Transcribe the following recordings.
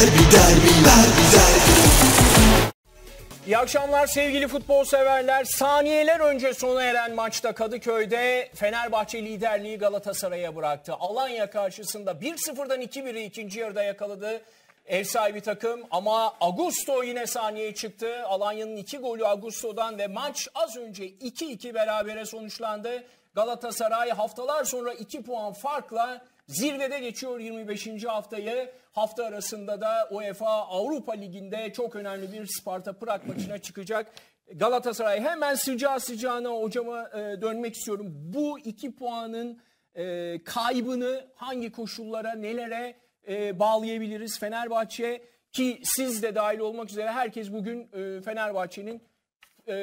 derbi derbi derbi derbi. İyi akşamlar sevgili futbol severler. Saniyeler önce sona eren maçta Kadıköy'de Fenerbahçe liderliği Galatasaray'a bıraktı. Alanya karşısında 1-0'dan 2-1'i ikinci yarıda yakaladı. Ev sahibi takım ama Augusto yine sahneye çıktı. Alanya'nın iki golü Augusto'dan ve maç az önce 2-2 berabere sonuçlandı. Galatasaray haftalar sonra 2 puan farkla Zirvede geçiyor 25. haftayı. Hafta arasında da UEFA Avrupa Ligi'nde çok önemli bir Sparta Prag maçına çıkacak. Galatasaray hemen sıcağı sıcağına hocama e, dönmek istiyorum. Bu iki puanın e, kaybını hangi koşullara, nelere e, bağlayabiliriz? Fenerbahçe ki siz de dahil olmak üzere herkes bugün e, Fenerbahçe'nin e,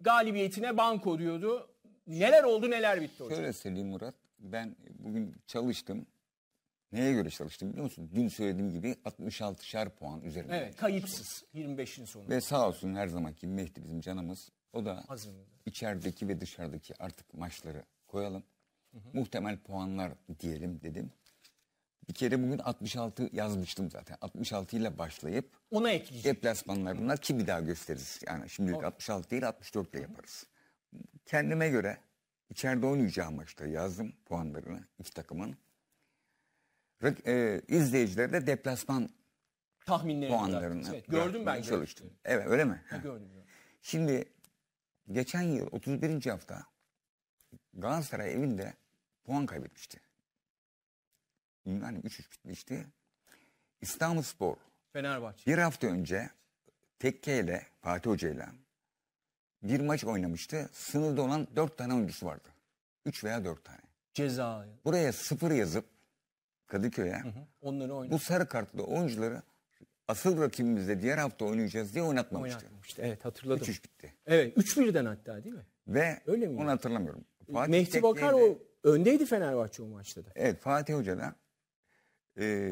galibiyetine banko diyordu. Neler oldu neler bitti hocam? Şöyle söyleyeyim Murat ben bugün çalıştım. Neye göre çalıştım biliyor musun? Dün söylediğim gibi 66 şer puan üzerinde. Evet kayıpsız 25'in sonunda. Ve sağ olsun her zamanki Mehdi bizim canımız. O da Hazırladı. içerideki ve dışarıdaki artık maçları koyalım. Hı hı. Muhtemel puanlar diyelim dedim. Bir kere bugün 66 yazmıştım zaten. 66 ile başlayıp ona ekleyeceğiz. bunlar ki bir daha gösteririz. Yani şimdilik 66 değil 64 ile yaparız. Kendime göre İçeride oynayacağı maçta yazdım puanlarını iki takımın. E, izleyiciler de deplasman tahminlerini puanlarını evet, gördüm ben çalıştım. Evet. evet öyle mi? Ha, gördüm. Şimdi geçen yıl 31. hafta Galatasaray evinde puan kaybetmişti. Yani 3-3 bitmişti. İstanbul Spor Fenerbahçe. bir hafta önce tekkeyle Fatih Hoca bir maç oynamıştı. Sınırda olan dört tane oyuncusu vardı. Üç veya dört tane. Ceza. Buraya sıfır yazıp Kadıköy'e hı hı. onları oynadı. Bu sarı kartlı oyuncuları asıl rakibimizle diğer hafta oynayacağız diye oynatmamıştı. Oynatmamıştı. Evet hatırladım. 3 bitti. Evet 3 birden hatta değil mi? Ve Öyle mi onu yani? hatırlamıyorum. Fatih Mehdi Tekne'de, Bakar o öndeydi Fenerbahçe o maçta da. Evet Fatih Hoca da e,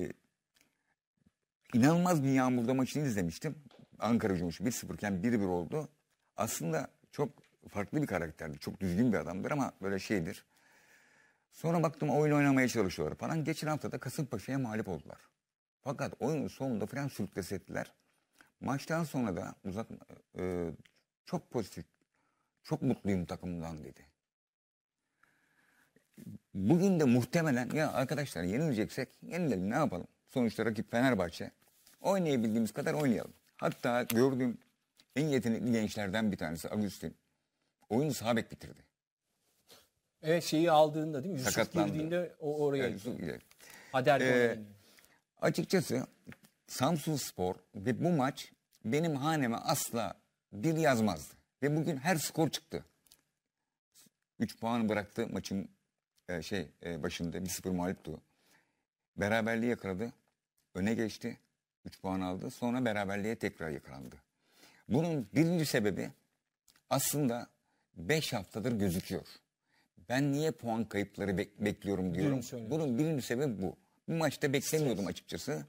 inanılmaz bir yağmurda maçını izlemiştim. Ankara Cumhuriyeti 1-0 iken 1-1 oldu. Aslında çok farklı bir karakterdir. Çok düzgün bir adamdır ama böyle şeydir. Sonra baktım oyun oynamaya çalışıyorlar falan. Geçen hafta da Kasımpaşa'ya mağlup oldular. Fakat oyunun sonunda falan sürklese ettiler. Maçtan sonra da uzak e, çok pozitif, çok mutluyum takımdan dedi. Bugün de muhtemelen ya arkadaşlar yenileceksek yenilelim ne yapalım? Sonuçta rakip Fenerbahçe. Oynayabildiğimiz kadar oynayalım. Hatta gördüğüm en yetenekli gençlerden bir tanesi Agustin. Oyunu sağ bitirdi. Evet şeyi aldığında değil mi? Yusuf Sakatlandı. girdiğinde o oraya evet, Yusuf Hader ee, Açıkçası Samsun Spor ve bu maç benim haneme asla bir yazmazdı. Ve bugün her skor çıktı. 3 puan bıraktı maçın e, şey e, başında 1-0 mağluptu. Beraberliği yakaladı. Öne geçti. 3 puan aldı. Sonra beraberliğe tekrar yakalandı. Bunun birinci sebebi aslında 5 haftadır gözüküyor. Ben niye puan kayıpları bek bekliyorum diyorum. Bunun birinci sebebi bu. Bu maçta beklemiyordum açıkçası.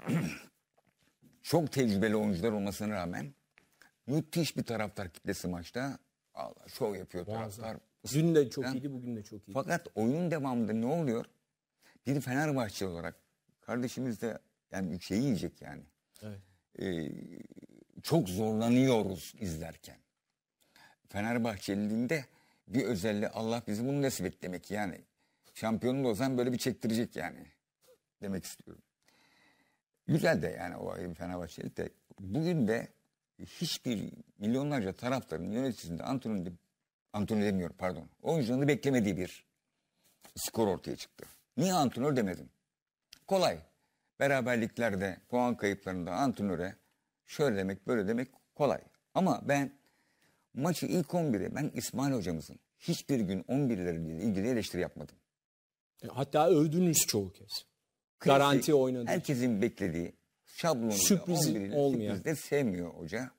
Çok tecrübeli oyuncular olmasına rağmen müthiş bir taraftar kitlesi maçta. Allah şov yapıyor taraftar. Dün de çok iyiydi, bugün de çok iyiydi. Fakat oyun devamında ne oluyor? Bir Fenerbahçe olarak kardeşimiz de yani şeyi yiyecek yani. Evet e, çok zorlanıyoruz izlerken. Fenerbahçeliliğinde bir özelliği Allah bizi bunu nasip et demek yani. Şampiyonun olsan böyle bir çektirecek yani demek istiyorum. Güzel de yani o ayrı bir Fenerbahçelik de bugün de hiçbir milyonlarca taraftarın yöneticisinde antrenörde antrenör demiyorum pardon. Oyuncularını beklemediği bir skor ortaya çıktı. Niye antrenör demedim? Kolay beraberliklerde, puan kayıplarında antrenöre şöyle demek böyle demek kolay. Ama ben maçı ilk 11'e ben İsmail hocamızın hiçbir gün 11'leriyle ilgili eleştiri yapmadım. E, hatta övdünüz çoğu kez. Garanti oynadı. Herkesin beklediği şablonu sürpriz olmayan. Sürpriz de sevmiyor hoca.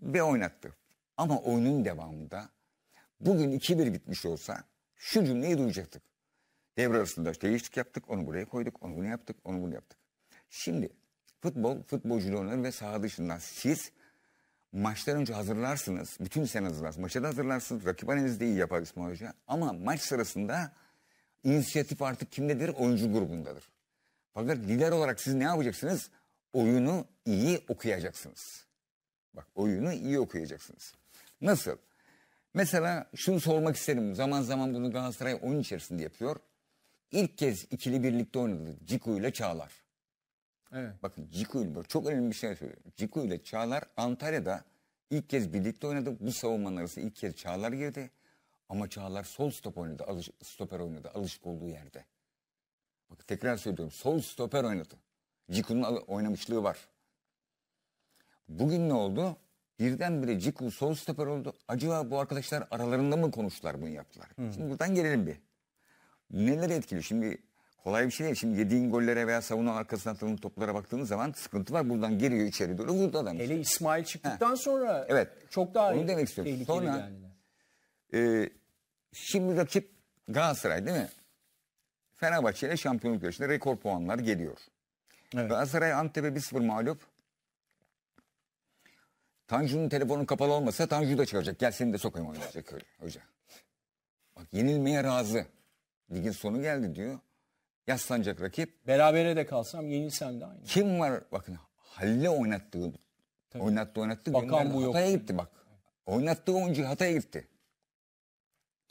Ve oynattı. Ama oyunun devamında bugün 2-1 bitmiş olsa şu cümleyi duyacaktık. Devre arasında değişiklik yaptık, onu buraya koyduk, onu bunu yaptık, onu bunu yaptık. Şimdi futbol, futbolcuları ve saha dışından siz maçtan önce hazırlarsınız. Bütün sene hazırlarsınız. maçta da hazırlarsınız. Rakip analizi de iyi yapar İsmail Hoca. Ama maç sırasında inisiyatif artık kimdedir? Oyuncu grubundadır. Fakat lider olarak siz ne yapacaksınız? Oyunu iyi okuyacaksınız. Bak oyunu iyi okuyacaksınız. Nasıl? Mesela şunu sormak isterim. Zaman zaman bunu Galatasaray oyun içerisinde yapıyor ilk kez ikili birlikte oynadı. Ciku ile Çağlar. Evet. Bakın Ciku ile çok önemli bir şey söylüyorum. Ciku ile Çağlar Antalya'da ilk kez birlikte oynadı. Bu savunmanın arası ilk kez Çağlar girdi. Ama Çağlar sol stop oynadı. Alış, stoper oynadı. Alışık olduğu yerde. Bak tekrar söylüyorum. Sol stoper oynadı. Ciku'nun oynamışlığı var. Bugün ne oldu? Birdenbire Ciku sol stoper oldu. Acaba bu arkadaşlar aralarında mı konuştular bunu yaptılar? Hı. Şimdi buradan gelelim bir neler etkiliyor? Şimdi kolay bir şey değil. Şimdi yediğin gollere veya savunma arkasına atılan toplara baktığınız zaman sıkıntı var. Buradan giriyor içeri doğru vurdu adam. Hele İsmail çıktıktan ha. sonra evet. çok daha Onu demek istiyorum. tehlikeli sonra, yani. E, şimdi rakip Galatasaray değil mi? Fenerbahçe ile şampiyonluk yarışında rekor puanlar geliyor. Evet. Galatasaray Antep'e 1-0 mağlup. Tanju'nun telefonu kapalı olmasa Tanju da çıkacak. Gel seni de sokayım oynayacak öyle hoca. Bak yenilmeye razı. Ligin sonu geldi diyor. Yaslanacak rakip. Berabere de kalsam yenilsem de aynı. Kim var bakın Halil'e oynattığı Tabii. oynattı oynattı. Bakan bu yok. Hatay'a gitti bak. Evet. Oynattığı oyuncu Hatay'a gitti.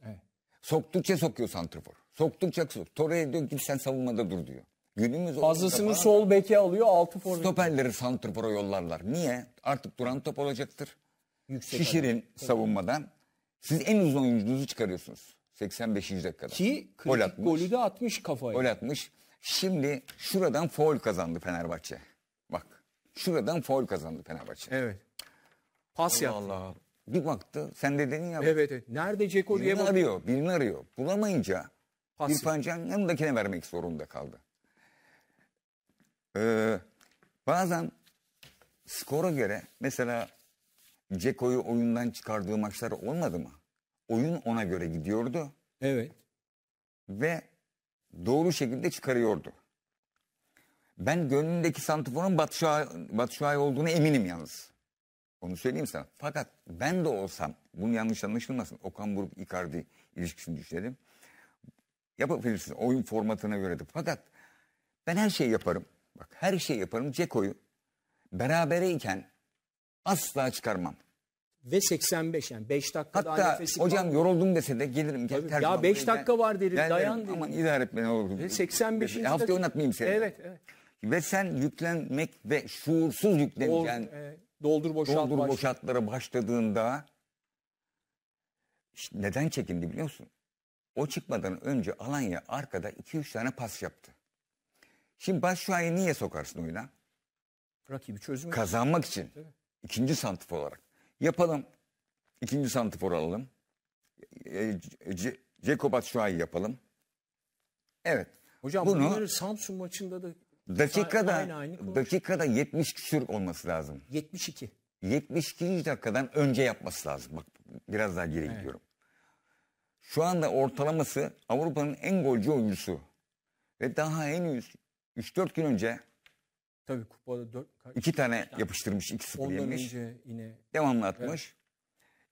Evet. Soktukça sokuyor santrafor. Soktukça sok. Torre'ye diyor git sen savunmada dur diyor. Günümüz Fazlasını sol beke alıyor altı forvet. Stoperleri santrafora yollarlar. Niye? Artık duran top olacaktır. Yüksek Şişirin adam. savunmadan. Siz en uzun oyuncunuzu çıkarıyorsunuz. 85. dakikada. Ki gol atmış, golü de atmış kafaya. Gol atmış. Şimdi şuradan foul kazandı Fenerbahçe. Bak şuradan foul kazandı Fenerbahçe. Evet. Pas Allah yaptı. Allah. Bir baktı sen de dedin ya. Evet evet. Nerede Ceko diye birini arıyor. Birini arıyor. Bulamayınca Pas İrfan Can yanındakine vermek zorunda kaldı. Ee, bazen skora göre mesela Ceko'yu oyundan çıkardığı maçlar olmadı mı? oyun ona göre gidiyordu. Evet. Ve doğru şekilde çıkarıyordu. Ben gönlündeki santifonun Batşuay olduğunu eminim yalnız. Onu söyleyeyim sana. Fakat ben de olsam, bunu yanlış anlaşılmasın. Okan Buruk Icardi ilişkisini düşünelim. Yapabilirsin oyun formatına göre de. Fakat ben her şeyi yaparım. Bak her şeyi yaparım. Ceko'yu berabere iken asla çıkarmam ve 85 yani 5 dakika Hatta daha nefesi hocam var. yoruldum dese de gelirim. Gel, ya 5 dakika var derim ben dayan derim. Aman idare et beni oğlum. Ve 85. E, haftaya oynatmayayım seni. Evet, evet. Ve sen yüklenmek ve şuursuz yüklenirken Dol, e, doldur boşalt. Doldur başla. başladığında işte neden çekindi biliyor musun? O çıkmadan önce Alanya arkada 2-3 tane pas yaptı. Şimdi Başşuay'ı niye sokarsın oyuna? Rakibi çözmek Kazanmak için. Evet. İkinci santif olarak. Yapalım. İkinci santifor alalım. E, e Ce Ceko yapalım. Evet. Hocam bunu, bunları Samsun maçında da dakikada aynı aynı dakikada 70 küsür olması lazım. 72. 72. dakikadan önce yapması lazım. Bak biraz daha geri evet. gidiyorum. Şu anda ortalaması Avrupa'nın en golcü oyuncusu. Ve daha henüz 3-4 gün önce Tabii kupada dört... Kaç, tane, tane yapıştırmış, iki sıfır Ondan yemiş. önce yine... Devamlı atmış.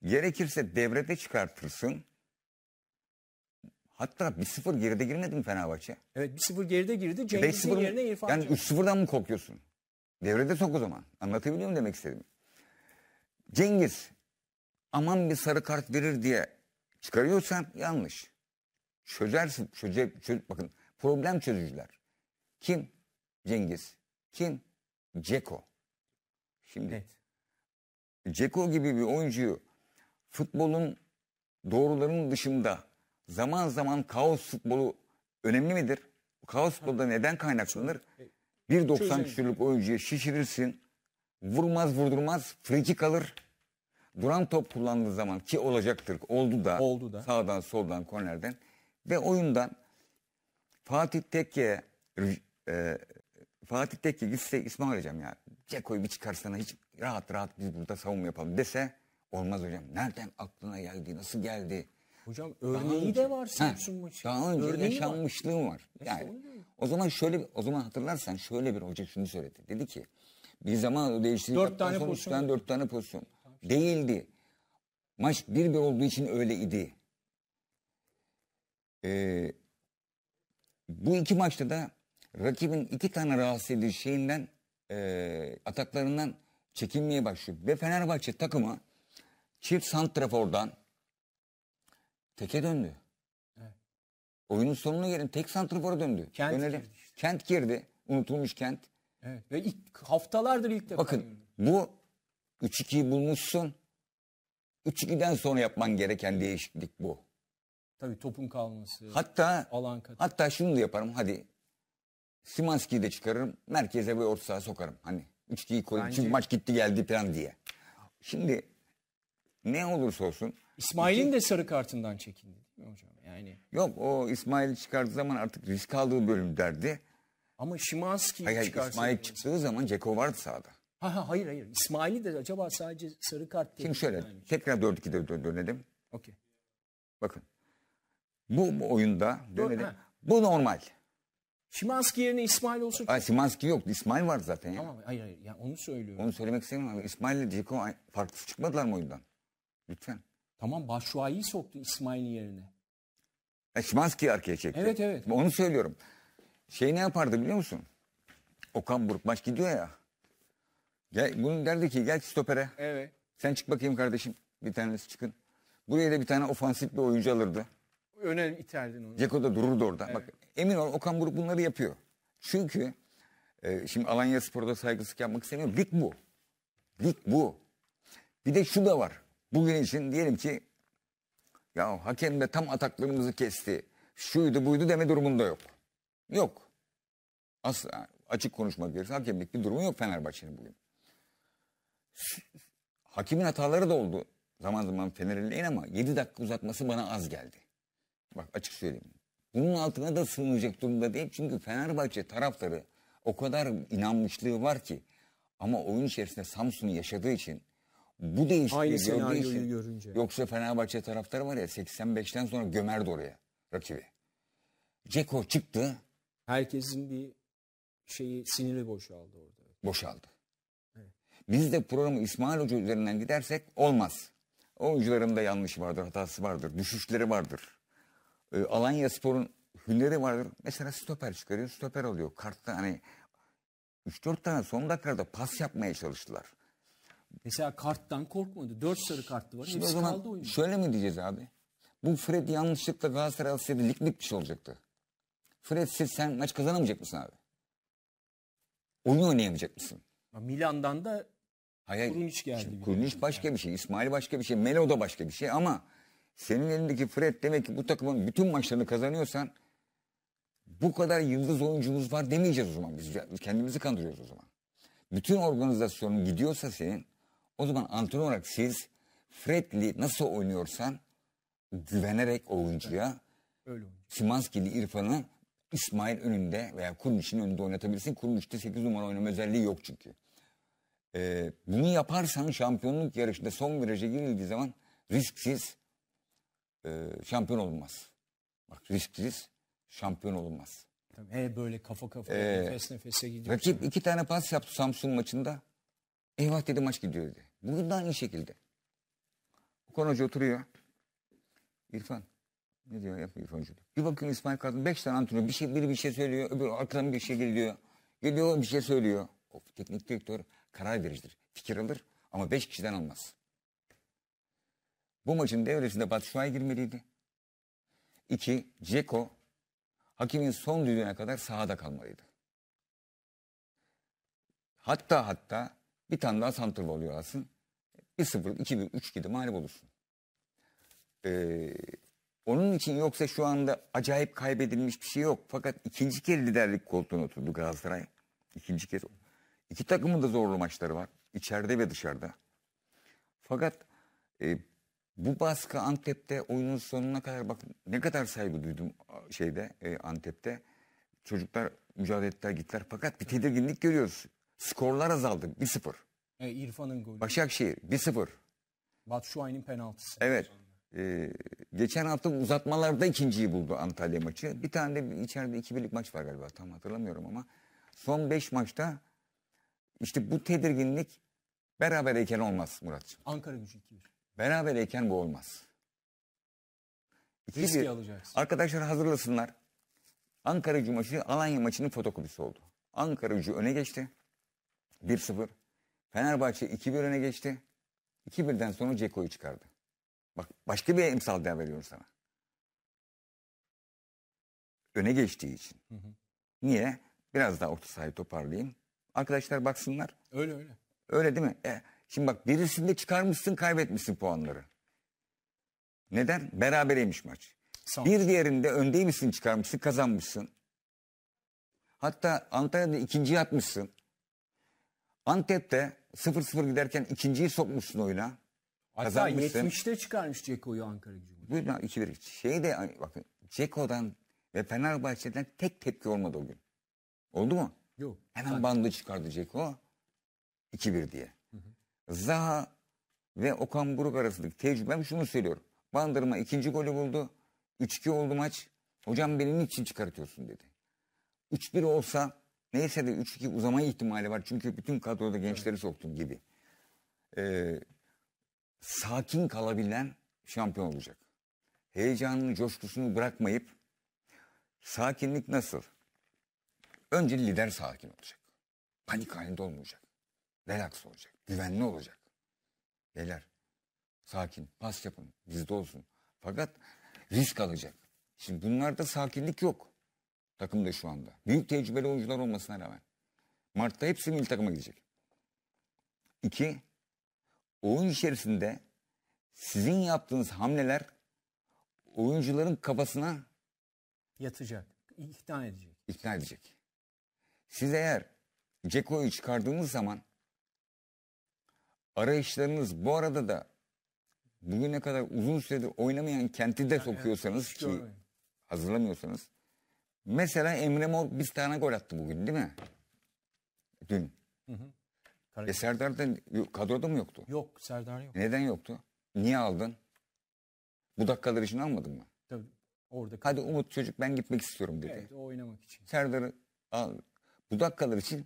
Evet. Gerekirse devrede çıkartırsın. Hatta bir sıfır geride girmedi mi Fenerbahçe? Evet bir sıfır geride girdi. E, Cengiz'in yerine İrfan Yani üç sıfırdan mı korkuyorsun? Devrede sok o zaman. Anlatabiliyor muyum demek istedim? Cengiz aman bir sarı kart verir diye çıkarıyorsan yanlış. Çözersin. Çöze, çöz, bakın problem çözücüler. Kim? Cengiz. Kim? Ceko. Şimdi evet. Ceko gibi bir oyuncuyu futbolun doğrularının dışında zaman zaman kaos futbolu önemli midir? Kaos futbolu da neden kaynaklanır? 1.90 küsürlük oyuncuya şişirirsin. Vurmaz vurdurmaz friki kalır. Duran top kullandığı zaman ki olacaktır. Oldu da, Oldu da. sağdan soldan kornerden ve oyundan Fatih Tekke e, Fatih Tekke gitse İsmail Hocam ya Ceko'yu bir çıkarsana hiç rahat rahat biz burada savunma yapalım dese olmaz hocam. Nereden aklına geldi, nasıl geldi? Hocam örneği önce, de var Samsun maçı. Daha önce örneği yaşanmışlığım var. var. Yani, o zaman şöyle o zaman hatırlarsan şöyle bir hoca şunu söyledi. Dedi ki bir zaman değiştirdik. Dört tane pozisyon. Dört tane pozisyon. Değildi. Maç bir bir olduğu için öyle idi. Ee, bu iki maçta da rakibin iki tane rahatsız edici şeyinden e, ataklarından çekinmeye başlıyor. Ve Fenerbahçe takımı çift santrafordan teke döndü. Evet. Oyunun sonuna gelin tek santrafora döndü. Kent Dönelim. girdi. Işte. Kent girdi. Unutulmuş kent. Evet. Ve ilk haftalardır ilk defa. Bakın yürüdüm. bu 3-2'yi bulmuşsun. 3-2'den sonra yapman gereken değişiklik bu. Tabii topun kalması. Hatta alan katı. hatta şunu da yaparım hadi Simanski'yi de çıkarırım. Merkeze ve orta saha sokarım. Hani üçlüyü koyayım. Bence... Çünkü maç gitti geldi plan diye. Şimdi ne olursa olsun. İsmail'in iki... de sarı kartından çekindi değil mi hocam? Yani... Yok o İsmail'i çıkardığı zaman artık risk aldığı bölüm derdi. Ama Şimanski hayır, çıkarsa... İsmail çıktığı zaman Ceko vardı sahada. Ha, ha, hayır hayır. İsmail'i de acaba sadece sarı kart değil. Şimdi şöyle yani. tekrar 4-2'de dön dönelim. Okey. Bakın. Bu, bu oyunda dönelim. Ha. Bu normal. Şimanski yerine İsmail olsun. Ay, Şimanski yok, İsmail var zaten ya. Tamam hayır hayır. Yani onu söylüyorum. Onu söylemek istemiyorum abi. İsmail ile Ceko farklı çıkmadılar mı oyundan? Lütfen. Tamam Başuayı soktu İsmail yerine. E, Şimanski arkaya çekti. Evet evet. Onu söylüyorum. Şey ne yapardı biliyor musun? Okan Buruk maç gidiyor ya. Gel, bunun derdi ki gel stopere. Evet. Sen çık bakayım kardeşim. Bir tanesi çıkın. Buraya da bir tane ofansif bir oyuncu alırdı. Öne iterdin onu. Ceko da dururdu orada. Evet. Bak Emin ol Okan Buruk bunları yapıyor. Çünkü e, şimdi Alanya Spor'da saygısızlık yapmak istemiyorum. Lig bu. Lig bu. Bir de şu da var. Bugün için diyelim ki ya hakem de tam ataklarımızı kesti. Şuydu buydu deme durumunda yok. Yok. Asla açık konuşmak gerekirse hakemlik bir durumu yok Fenerbahçe'nin bugün. Hakimin hataları da oldu. Zaman zaman Fener'in ama 7 dakika uzatması bana az geldi. Bak açık söyleyeyim. Bunun altına da sığınacak durumda değil. Çünkü Fenerbahçe tarafları o kadar inanmışlığı var ki. Ama oyun içerisinde Samsun'u yaşadığı için bu değişikliği gördüğü için. Görünce. Yoksa Fenerbahçe taraftarı var ya 85'ten sonra gömerdi oraya rakibi. Ceko çıktı. Herkesin bir şeyi siniri boşaldı orada. Boşaldı. Evet. Biz de programı İsmail Hoca üzerinden gidersek olmaz. Oyuncuların da yanlış vardır, hatası vardır, düşüşleri vardır. E, Alanya Spor'un hülleri vardır. Mesela stoper çıkarıyor, stoper alıyor. Kartta hani 3-4 tane son dakikada pas yapmaya çalıştılar. Mesela karttan korkmadı. 4 sarı kartı var. Şimdi Hepsi o zaman kaldı oyunda. şöyle mi diyeceğiz abi? Bu Fred yanlışlıkla Galatasaray alsaydı lig bitmiş olacaktı. Fred siz sen maç kazanamayacak mısın abi? Oyun oynayamayacak mısın? Milan'dan da Hayır. Kurunic geldi. Şimdi bir Kurunic başka bir şey, İsmail başka bir şey, Melo da başka bir şey ama senin elindeki Fred demek ki bu takımın bütün maçlarını kazanıyorsan bu kadar yıldız oyuncumuz var demeyeceğiz o zaman. Biz kendimizi kandırıyoruz o zaman. Bütün organizasyonun gidiyorsa senin o zaman antrenör olarak siz Fred'li nasıl oynuyorsan güvenerek oyuncuya Öyle Simanski'li İrfan'ı İsmail önünde veya Kurniç'in önünde oynatabilirsin. Kurniç'te 8 numara oynama özelliği yok çünkü. Ee, bunu yaparsan şampiyonluk yarışında son viraja girildiği zaman risksiz e, şampiyon olunmaz. Bak risk risk. şampiyon olunmaz. Tabii, he böyle kafa kafaya ee, nefes nefese gidiyor. Rakip sana. iki tane pas yaptı Samsun maçında. Eyvah dedi maç gidiyor dedi. Bugün de aynı şekilde. Okan Hoca oturuyor. İrfan ne diyor yapıyor İrfan Hoca? Bir bakın İsmail Kadın beş tane antrenör bir şey, biri bir şey söylüyor öbürü arkadan bir şey geliyor. Geliyor bir şey söylüyor. O teknik direktör karar vericidir. Fikir alır ama beş kişiden almaz. Bu maçın devresinde Batshuayi girmeliydi. İki, Ceko hakimin son düdüğüne kadar sahada kalmalıydı. Hatta hatta bir tane daha santrfor yollarsın. 1-0, 2-1, 3 gibi mağlup olursun. Ee, onun için yoksa şu anda acayip kaybedilmiş bir şey yok. Fakat ikinci kez liderlik koltuğuna oturdu Galatasaray. İkinci kez. İki takımın da zorlu maçları var. İçeride ve dışarıda. Fakat e, bu baskı Antep'te oyunun sonuna kadar bak ne kadar saygı duydum şeyde e, Antep'te. Çocuklar mücadele ettiler gittiler fakat bir tedirginlik görüyoruz. Skorlar azaldı 1-0. E, İrfan'ın golü. Başakşehir 1-0. Batshuayi'nin penaltısı. Evet. E, geçen hafta uzatmalarda ikinciyi buldu Antalya maçı. Bir tane de içeride iki birlik maç var galiba tam hatırlamıyorum ama. Son beş maçta işte bu tedirginlik berabereyken olmaz Murat'cığım. Ankara gücü 2-1. Berabereyken bu olmaz. İki Riski alacaksın. Arkadaşlar hazırlasınlar. Ankara gücü maçı Alanya maçının fotokopisi oldu. Ankara gücü öne geçti. 1-0. Fenerbahçe 2-1 öne geçti. 2-1'den sonra Ceko'yu çıkardı. Bak başka bir emsal daha veriyorum sana. Öne geçtiği için. Hı hı. Niye? Biraz daha orta sahayı toparlayayım. Arkadaşlar baksınlar. Öyle öyle. Öyle değil mi? E, Şimdi bak birisinde çıkarmışsın kaybetmişsin puanları. Neden? Berabereymiş maç. Son. Bir diğerinde öndeymişsin çıkarmışsın kazanmışsın. Hatta Antalya'da ikinci atmışsın. Antep'te 0-0 giderken ikinciyi sokmuşsun oyuna. Hatta kazanmışsın. 70'te çıkarmış Ceko'yu Ankara gücü. 2-1. Şey de bakın Ceko'dan ve Fenerbahçe'den tek tepki olmadı o gün. Oldu mu? Yok. Hemen bandı çıkardı Ceko. 2-1 diye. Zaha ve Okan Buruk arasındaki tecrübem şunu söylüyorum. Bandırma ikinci golü buldu. 3-2 oldu maç. Hocam beni niçin çıkartıyorsun dedi. 3-1 olsa neyse de 3-2 uzama ihtimali var. Çünkü bütün kadroda gençleri soktun gibi. Ee, sakin kalabilen şampiyon olacak. Heyecanını, coşkusunu bırakmayıp sakinlik nasıl? Önce lider sakin olacak. Panik halinde olmayacak. Relax olacak güvenli olacak. Beyler sakin pas yapın bizde olsun. Fakat risk alacak. Şimdi bunlarda sakinlik yok takımda şu anda. Büyük tecrübeli oyuncular olmasına rağmen. Mart'ta hepsi milli takıma gidecek. İki, oyun içerisinde sizin yaptığınız hamleler oyuncuların kafasına yatacak, ikna edecek. İkna edecek. Siz eğer Ceko'yu çıkardığınız zaman arayışlarınız bu arada da bugüne kadar uzun süredir oynamayan kenti de sokuyorsanız yani, ki görmeyin. hazırlamıyorsanız. Mesela Emre Mor bir tane gol attı bugün değil mi? Dün. Hı hı. E Serdar da kadroda mı yoktu? Yok Serdar yok. Neden yoktu? Niye aldın? Bu dakikalar için almadın mı? Tabii. Orada Hadi Umut çocuk ben gitmek istiyorum dedi. Evet o oynamak için. Serdar'ı al. Bu dakikalar için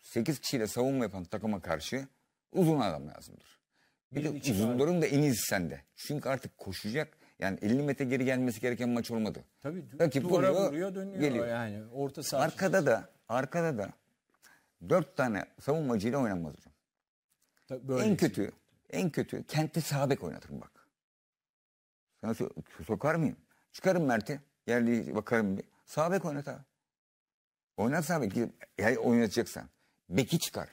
8 kişiyle savunma yapan takıma karşı uzun adam lazımdır. Bir de uzunların da en iyisi sende. Çünkü artık koşacak yani 50 metre geri gelmesi gereken maç olmadı. Tabii Rakip duvara vuruyor, vuruyor dönüyor geliyor. yani. Orta saha. Arkada da arkada da dört tane savunmacıyla oynanmaz hocam. Tabii en kötü en kötü kentte sabek oynatırım bak. Sana sokar mıyım? Çıkarım Mert'i. Yerli bakarım bir. Sabek bek oynat abi. Oynat sağ Yani oynatacaksan. Beki çıkar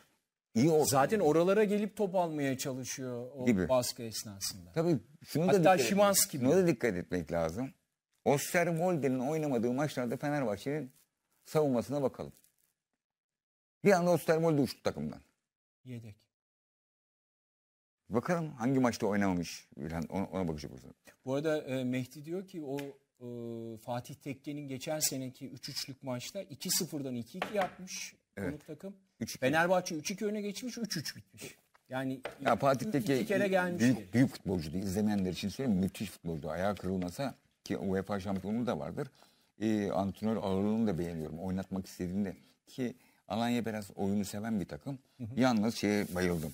iyi oldu. Zaten oralara gelip top almaya çalışıyor o gibi. baskı esnasında. Tabii şunu Hatta da Hatta Şimanski gibi. Şuna da dikkat etmek lazım. Osterwolde'nin oynamadığı maçlarda Fenerbahçe'nin savunmasına bakalım. Bir anda Osterwolde uçtu takımdan. Yedek. Bakalım hangi maçta oynamamış ona, ona bakacak burada. Bu arada e, Mehdi diyor ki o e, Fatih Tekke'nin geçen seneki 3-3'lük maçta 2-0'dan 2-2 yapmış evet. konuk takım. 3 Fenerbahçe 3-2 öne geçmiş 3-3 bitmiş. Yani ya Fatih'teki kere gelmiş. Büyük, geri. büyük futbolcuydu. İzlemeyenler için söyleyeyim müthiş futbolcu. Ayağı kırılmasa ki UEFA şampiyonluğu da vardır. E, antrenör ağırlığını da beğeniyorum. Oynatmak istediğinde ki Alanya biraz oyunu seven bir takım. Hı hı. Yalnız şeye bayıldım.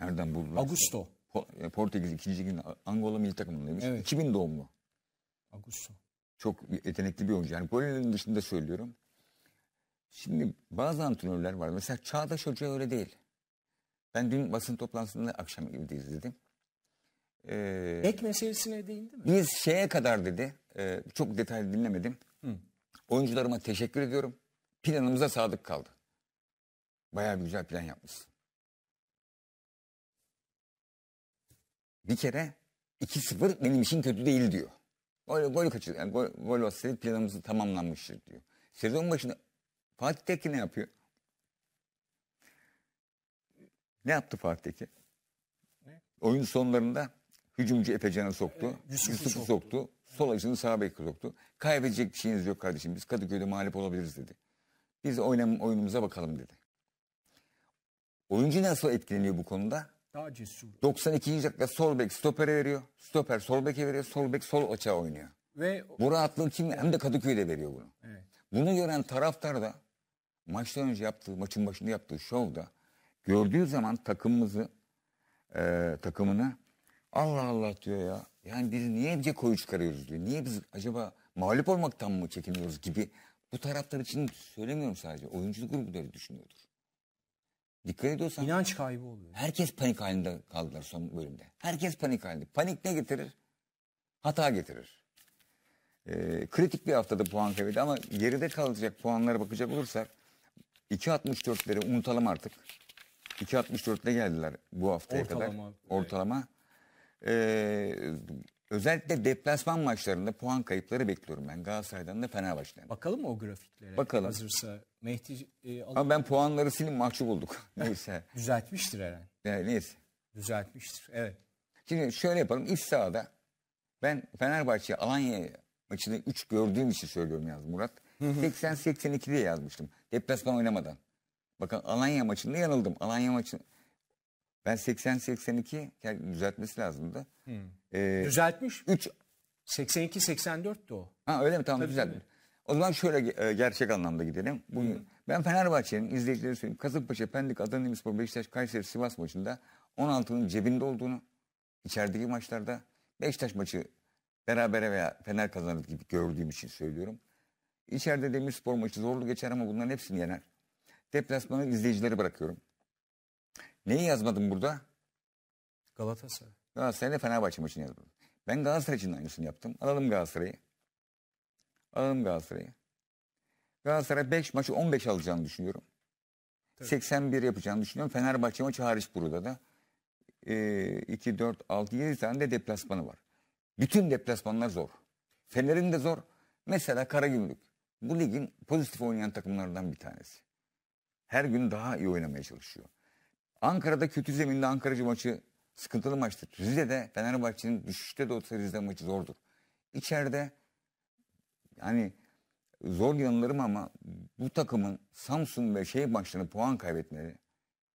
Nereden buldular? Augusto. E, Portekiz ikinci gün Angola milli takımındaymış. Evet. 2000 doğumlu. Augusto. Çok yetenekli bir oyuncu. Yani golün dışında söylüyorum. Şimdi bazı antrenörler var. Mesela Çağdaş Hoca öyle değil. Ben dün basın toplantısında akşam evde izledim. Ee, Ek meselesine değindi mi? Biz şeye kadar dedi. E, çok detaylı dinlemedim. Hı. Oyuncularıma teşekkür ediyorum. Planımıza sadık kaldı. Bayağı bir güzel plan yapmışsın. Bir kere 2-0 benim için kötü değil diyor. Gol, gol kaçırdı. Yani gol, gol olsaydı planımızı tamamlanmıştır diyor. Sezon başında Fatih Tekke ne yapıyor? Ne yaptı Fatih Tekke? Oyun sonlarında hücumcu Efecan'ı soktu. Ee, Yusuf'u soktu. soktu. Sol açını sağ bekle soktu. Kaybedecek bir şeyiniz yok kardeşim. Biz Kadıköy'de mağlup olabiliriz dedi. Biz oynam oyunumuza bakalım dedi. Oyuncu nasıl etkileniyor bu konuda? Daha cesur. 92. dakika sol bek stopere veriyor. Stoper sol beke veriyor. Sol bek sol açığa oynuyor. Ve bu rahatlığı kim hem de Kadıköy'de veriyor bunu. Evet. Bunu gören taraftar da maçtan önce yaptığı, maçın başında yaptığı şovda gördüğü zaman takımımızı, e, takımını Allah Allah diyor ya. Yani biz niye bize koyu çıkarıyoruz diyor. Niye biz acaba mağlup olmaktan mı çekiniyoruz gibi. Bu taraftar için söylemiyorum sadece. Oyuncu grubu da öyle düşünüyordur. Dikkat ediyorsan. İnanç kaybı oluyor. Herkes panik halinde kaldılar son bölümde. Herkes panik halinde. Panik ne getirir? Hata getirir. Ee, kritik bir haftada puan kaybedi ama geride kalacak puanlara bakacak olursak 2.64'leri unutalım artık. 2.64'le geldiler bu haftaya ortalama, kadar. Evet. Ortalama. Ee, özellikle deplasman maçlarında puan kayıpları bekliyorum ben. Galatasaray'dan da Fenerbahçe'den. Bakalım mı o grafiklere? Bakalım. Hazırsa. Mehdi, e, Ama ben puanları silin mahcup olduk. neyse. Düzeltmiştir herhalde. Yani neyse. Düzeltmiştir. Evet. Şimdi şöyle yapalım. İç sahada ben Fenerbahçe Alanya'ya maçını 3 gördüğüm için söylüyorum yaz Murat. 80-82 diye yazmıştım. Deplasman oynamadan. Bakın Alanya maçında yanıldım. Alanya maçı ben 80-82 yani düzeltmesi lazımdı. Hmm. Ee, Düzeltmiş. 3 82-84'tü o. Ha öyle mi? Tamam Tabii düzeltmiş. Mi? O zaman şöyle e, gerçek anlamda gidelim. Bugün, hmm. ben Fenerbahçe'nin izleyicileri söyleyeyim. Kasımpaşa, Pendik, Adana Beşiktaş, Kayseri, Sivas maçında 16'nın cebinde olduğunu, içerideki maçlarda Beşiktaş maçı berabere veya Fener kazanır gibi gördüğüm için söylüyorum. İçeride spor maçı zorlu geçer ama bunların hepsini yener. Deplasmanı izleyicileri bırakıyorum. Neyi yazmadım burada? Galatasaray. Galatasaray'la Fenerbahçe maçını yazdım. Ben Galatasaray için aynısını yaptım. Alalım Galatasaray'ı. Alalım Galatasaray'ı. Galatasaray 5 maçı 15 alacağını düşünüyorum. Tabii. 81 yapacağını düşünüyorum. Fenerbahçe maçı hariç burada da. E, 2, 4, 6, 7 tane de deplasmanı var. Bütün deplasmanlar zor. Fener'in de zor. Mesela Karagümrük. Bu ligin pozitif oynayan takımlardan bir tanesi. Her gün daha iyi oynamaya çalışıyor. Ankara'da kötü zeminde Ankaracı maçı sıkıntılı maçtır. Rize'de Fenerbahçe'nin düşüşte de olsa Rize maçı zordur. İçeride yani zor yanlarım ama bu takımın Samsun ve şey maçlarını puan kaybetmeleri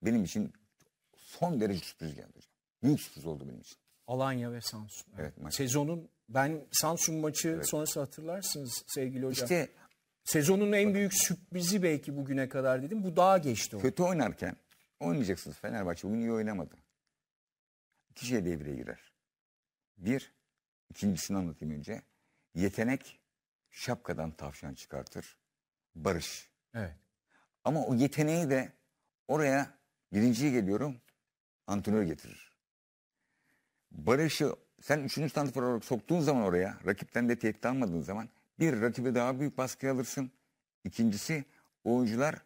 benim için son derece sürpriz geldi hocam. Büyük sürpriz oldu benim için. Alanya ve Samsun. Evet, maç. Sezonun ben Samsun maçı evet. sonrası hatırlarsınız sevgili hocam. İşte sezonun en büyük sürprizi belki bugüne kadar dedim. Bu daha geçti. O. Kötü oynarken oynayacaksınız. Fenerbahçe bugün iyi oynamadı. İki şey devreye girer. Bir, ikincisini anlatayım önce. Yetenek şapkadan tavşan çıkartır. Barış. Evet. Ama o yeteneği de oraya birinciye geliyorum antrenör getirir. Barış'ı sen üçüncü santifor olarak soktuğun zaman oraya rakipten de tehdit almadığın zaman bir rakibe daha büyük baskı alırsın. İkincisi oyuncular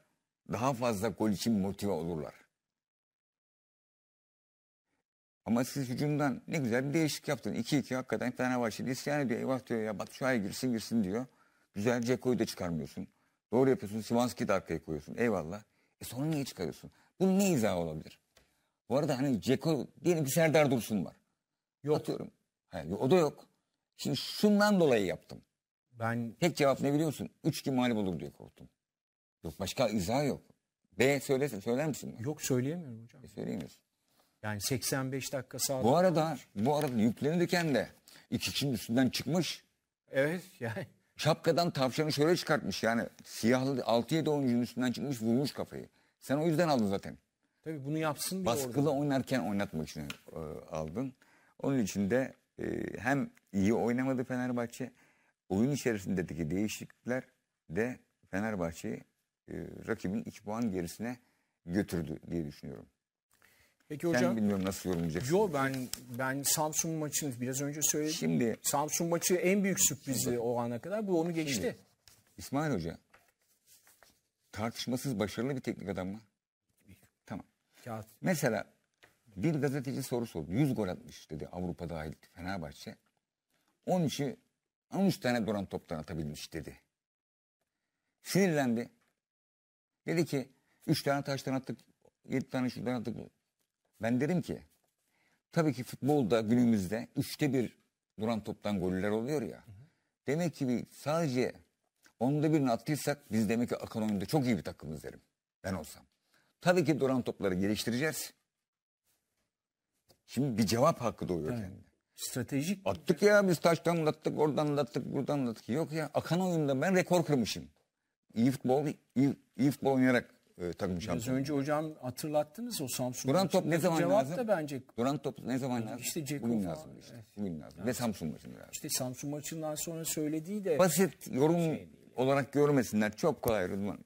daha fazla gol için motive olurlar. Ama siz hücumdan ne güzel bir değişik yaptın. 2-2 hakikaten Fenerbahçe'de isyan ediyor. Eyvah diyor ya Batuşay'a girsin girsin diyor. Güzel Ceko'yu da çıkarmıyorsun. Doğru yapıyorsun. Sivanski'yi de arkaya koyuyorsun. Eyvallah. E sonra niye çıkarıyorsun? Bunun ne izahı olabilir? Bu arada hani Ceko diyelim ki Serdar Dursun var. Yok. Atıyorum. Hayır, o da yok. Şimdi şundan dolayı yaptım. Ben Tek cevap ne biliyor musun? Üç gün mağlup olur diye korktum. Yok başka izah yok. B söylesin söyler misin? Bana? yok söyleyemiyorum hocam. E, söyleyemiyorsun. Yani 85 dakika sağda. Bu arada bu arada yüklenirken de iki kişinin üstünden çıkmış. Evet yani. Şapkadan tavşanı şöyle çıkartmış yani siyahlı 6-7 oyuncunun üstünden çıkmış vurmuş kafayı. Sen o yüzden aldın zaten. Tabii bunu yapsın diye Baskılı orada. oynarken oynatmak için e, aldın. Onun için de e, hem iyi oynamadı Fenerbahçe, oyun içerisindeki değişiklikler de Fenerbahçe'yi e, rakibin 2 puan gerisine götürdü diye düşünüyorum. Peki Sen hocam, bilmiyorum nasıl yorumlayacaksın. Yok ben ben Samsun maçını biraz önce söyledim. Şimdi Samsun maçı en büyük sürprizi o ana kadar bu onu geçti. Şimdi, İsmail Hoca tartışmasız başarılı bir teknik adam mı? Tamam. Kağıt. Mesela bir gazeteci soru sordu. 100 gol atmış dedi Avrupa dahil Fenerbahçe. 13'ü 13 tane duran toptan atabilmiş dedi. Sinirlendi. Dedi ki 3 tane taştan attık, 7 tane şuradan attık. Ben dedim ki tabii ki futbolda günümüzde üçte bir duran toptan goller oluyor ya. Hı hı. Demek ki sadece onda birini attıysak biz demek ki akan oyunda çok iyi bir takımız derim. Ben olsam. Tabii ki duran topları geliştireceğiz. Şimdi bir cevap hakkı doğuyor evet. kendine. Stratejik. Attık ya biz taştan attık, oradan attık, buradan attık. Yok ya akan oyunda ben rekor kırmışım. İyi futbol, iyi, iyi futbol oynayarak e, takım şampiyonu. Biraz önce hocam hatırlattınız o Samsun. Duran top ne zaman cevap lazım? Cevap da bence. Duran top ne zaman lazım? İşte Ceko Bugün falan. lazım işte. Evet. Bugün lazım. Yani. Ve Samsun maçında lazım. İşte Samsun maçından sonra söylediği de. Basit şey yorum şey olarak görmesinler. Çok kolay Rıdvan.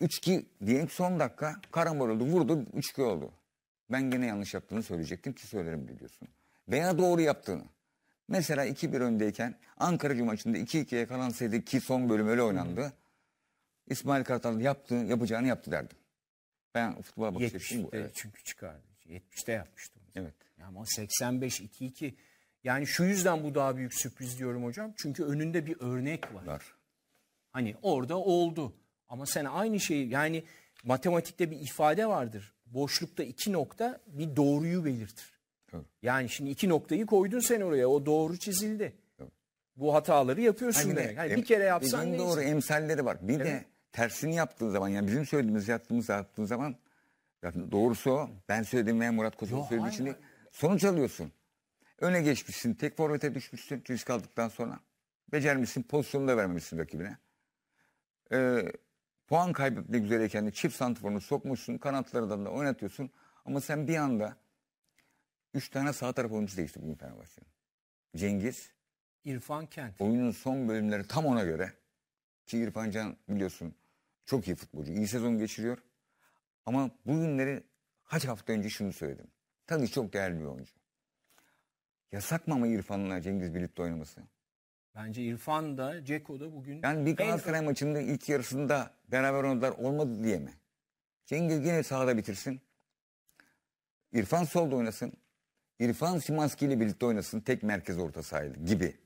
3-2 diyelim son dakika karambol oldu vurdu 3-2 oldu ben gene yanlış yaptığını söyleyecektim ki söylerim biliyorsun. Veya doğru yaptığını. Mesela 2-1 öndeyken Ankara Gücü maçında 2-2'ye kalansaydı ki son bölüm öyle oynandı. İsmail Kartal yaptı, yapacağını yaptı derdim. Ben futbola bakış açım bu. Evet. çünkü çıkardı. 70'te yapmıştım. Evet. Ama 85 2-2 yani şu yüzden bu daha büyük sürpriz diyorum hocam. Çünkü önünde bir örnek var. var. Hani orada oldu. Ama sen aynı şeyi yani matematikte bir ifade vardır boşlukta iki nokta bir doğruyu belirtir. Evet. Yani şimdi iki noktayı koydun sen oraya o doğru çizildi. Evet. Bu hataları yapıyorsun hani demek. Hani bir kere yapsan neyse. Doğru emsalleri var. Bir evet. de tersini yaptığın zaman yani bizim söylediğimiz yaptığımız yaptığın zaman zaten doğrusu o. Ben söylediğim veya Murat Koç'un söylediği için sonuç alıyorsun. Öne geçmişsin, tek forvete düşmüşsün risk aldıktan sonra. Becermişsin, pozisyonu da vermemişsin rakibine. Ee, puan kaybetmek üzereyken de çift santiforunu sokmuşsun. Kanatlardan da oynatıyorsun. Ama sen bir anda üç tane sağ taraf oyuncu değişti bugün Fenerbahçe'nin. Cengiz. İrfan Kent. Oyunun son bölümleri tam ona göre. Ki İrfan Can biliyorsun çok iyi futbolcu. İyi sezon geçiriyor. Ama bu günleri kaç hafta önce şunu söyledim. Tabii çok değerli bir oyuncu. Yasak mı ama İrfan'la Cengiz birlikte oynaması? Bence İrfan da Ceko da bugün... Yani bir Galatasaray en... maçında ilk yarısında beraber oynadılar olmadı diye mi? Cengiz yine sağda bitirsin. İrfan solda oynasın. İrfan Simanski ile birlikte oynasın. Tek merkez orta sahada gibi.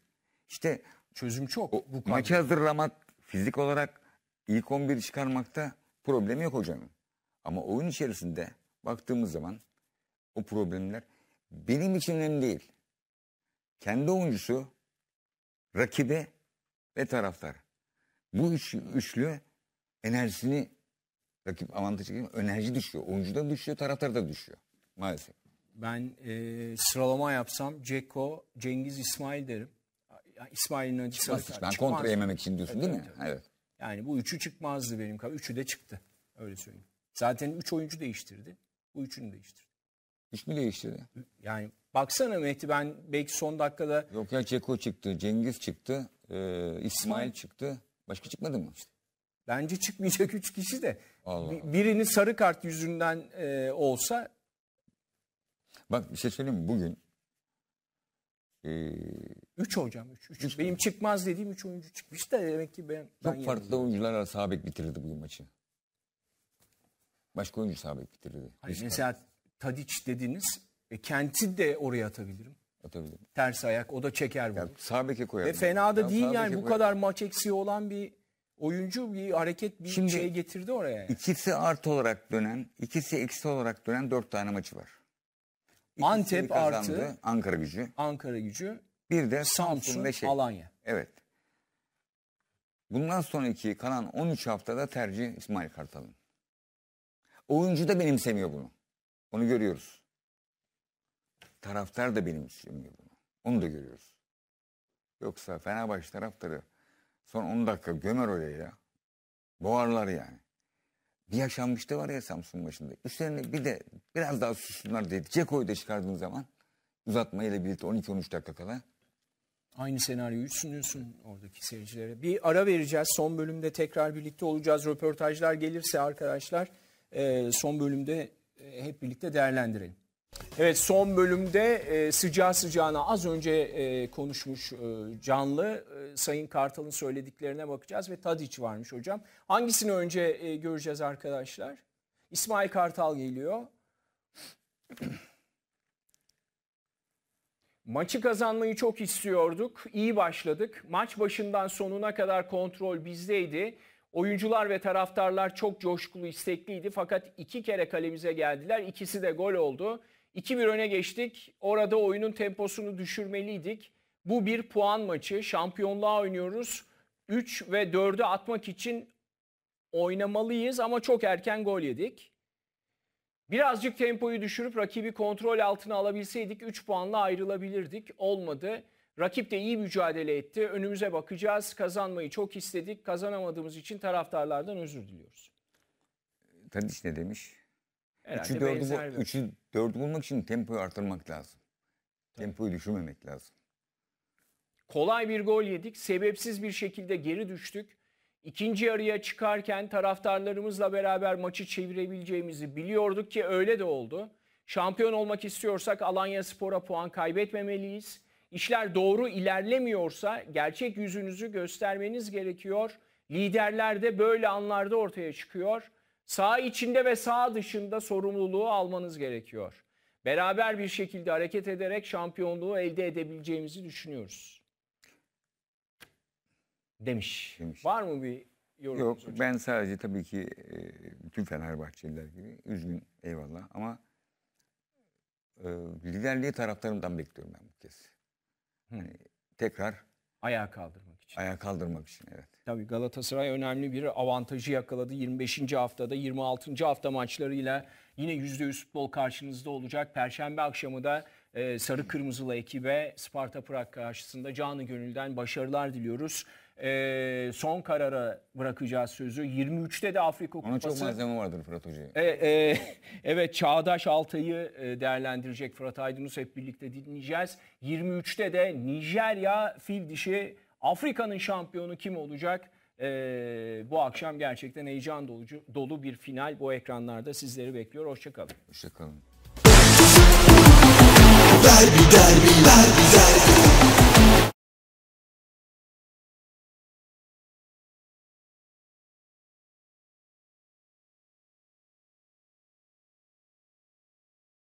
İşte çözüm çok. O, maçı hazırlamak fizik olarak ilk 11'i çıkarmakta problemi yok hocanın. Ama oyun içerisinde baktığımız zaman o problemler benim için önemli değil. Kendi oyuncusu Rakibe ve taraftar. Bu üç, üçlü enerjisini rakip avantajı enerji düşüyor. Oyuncu da düşüyor, taraftar da düşüyor maalesef. Ben e, sıralama yapsam Ceko, Cengiz, İsmail derim. İsmail'in önce çıkmaz. Hiç. Ben kontra yememek için diyorsun evet, değil mi? Evet. evet. Yani bu üçü çıkmazdı benim kabul. Üçü de çıktı. Öyle söyleyeyim. Zaten üç oyuncu değiştirdi. Bu üçünü değiştirdi. Üç mü değiştirdi? Yani Baksana Mehdi ben belki son dakikada... Yok ya Ceko çıktı, Cengiz çıktı, e, İsmail çıktı. Başka çıkmadı mı? Bence çıkmayacak üç kişi de. Allah Allah. Birini sarı kart yüzünden e, olsa... Bak bir şey söyleyeyim mi? Bugün... E, üç hocam, üç. üç. üç Benim çıkmaz dediğim üç oyuncu çıkmış da demek ki ben... Çok ben farklı oyuncular sabit bitirdi bugün maçı. Başka oyuncu sabit bitirdi. Hayır, hani mesela Tadiç dediniz e, kenti de oraya atabilirim. Atabilirim. Ters ayak o da çeker bunu. Yani sağ beke koyarım. Ve fena da yani değil yani bu kadar maç eksiği olan bir oyuncu bir hareket bir Şimdi, şey getirdi oraya. Yani. İkisi artı olarak dönen, ikisi eksi olarak dönen dört tane maçı var. İkisi Antep kazandı, artı Ankara gücü. Ankara gücü. Bir de Samsun, Samsun ve şey. Alanya. Evet. Bundan sonraki kalan 13 haftada tercih İsmail Kartal'ın. Oyuncu da benimsemiyor bunu. Onu görüyoruz taraftar da benimsemiyor bunu. Onu da görüyoruz. Yoksa Fenerbahçe taraftarı son 10 dakika gömer oraya ya. Boğarlar yani. Bir yaşanmıştı var ya Samsun başında. Üstlerine bir de biraz daha susunlar diye Ceko'yu da çıkardığın zaman uzatmayla birlikte 12-13 dakika kala aynı senaryoyu sunuyorsun oradaki seyircilere. Bir ara vereceğiz. Son bölümde tekrar birlikte olacağız. Röportajlar gelirse arkadaşlar e, son bölümde e, hep birlikte değerlendirelim. Evet son bölümde e, sıcağı sıcağına az önce e, konuşmuş e, canlı e, Sayın Kartal'ın söylediklerine bakacağız ve Tadiç varmış hocam. Hangisini önce e, göreceğiz arkadaşlar? İsmail Kartal geliyor. Maçı kazanmayı çok istiyorduk. İyi başladık. Maç başından sonuna kadar kontrol bizdeydi. Oyuncular ve taraftarlar çok coşkulu, istekliydi fakat iki kere kalemize geldiler. İkisi de gol oldu. 2-1 öne geçtik. Orada oyunun temposunu düşürmeliydik. Bu bir puan maçı. Şampiyonluğa oynuyoruz. 3 ve 4'ü atmak için oynamalıyız ama çok erken gol yedik. Birazcık tempoyu düşürüp rakibi kontrol altına alabilseydik 3 puanla ayrılabilirdik. Olmadı. Rakip de iyi mücadele etti. Önümüze bakacağız. Kazanmayı çok istedik. Kazanamadığımız için taraftarlardan özür diliyoruz. Tadiç ne demiş? üçü, e dördü, bu üçü dördü bulmak için tempoyu artırmak lazım. Tabii. Tempoyu düşürmemek lazım. Kolay bir gol yedik. Sebepsiz bir şekilde geri düştük. İkinci yarıya çıkarken taraftarlarımızla beraber maçı çevirebileceğimizi biliyorduk ki öyle de oldu. Şampiyon olmak istiyorsak Alanya Spor'a puan kaybetmemeliyiz. İşler doğru ilerlemiyorsa gerçek yüzünüzü göstermeniz gerekiyor. Liderler de böyle anlarda ortaya çıkıyor. Sağ içinde ve sağ dışında sorumluluğu almanız gerekiyor. Beraber bir şekilde hareket ederek şampiyonluğu elde edebileceğimizi düşünüyoruz. Demiş. Demiş. Var mı bir yorum? Yok hocam? ben sadece tabii ki e, bütün Fenerbahçeliler gibi üzgün eyvallah ama e, liderliği taraftarımdan bekliyorum ben bu kez. Hani tekrar Ayağa kaldırmak için. Ayağa kaldırmak için evet. Tabii Galatasaray önemli bir avantajı yakaladı. 25. haftada 26. hafta maçlarıyla yine %100 futbol karşınızda olacak. Perşembe akşamı da e, Sarı Kırmızılı ekibe Sparta Prag karşısında canı gönülden başarılar diliyoruz e, son karara bırakacağız sözü. 23'te de Afrika Kupası. Onun çok malzeme vardır Fırat Hoca'ya. E, e, evet Çağdaş Altay'ı e, değerlendirecek Fırat Aydınus hep birlikte dinleyeceğiz. 23'te de Nijerya fil dişi Afrika'nın şampiyonu kim olacak? Ee, bu akşam gerçekten heyecan dolu, dolu bir final bu ekranlarda sizleri bekliyor. Hoşçakalın. Hoşçakalın. Derbi derbi derbi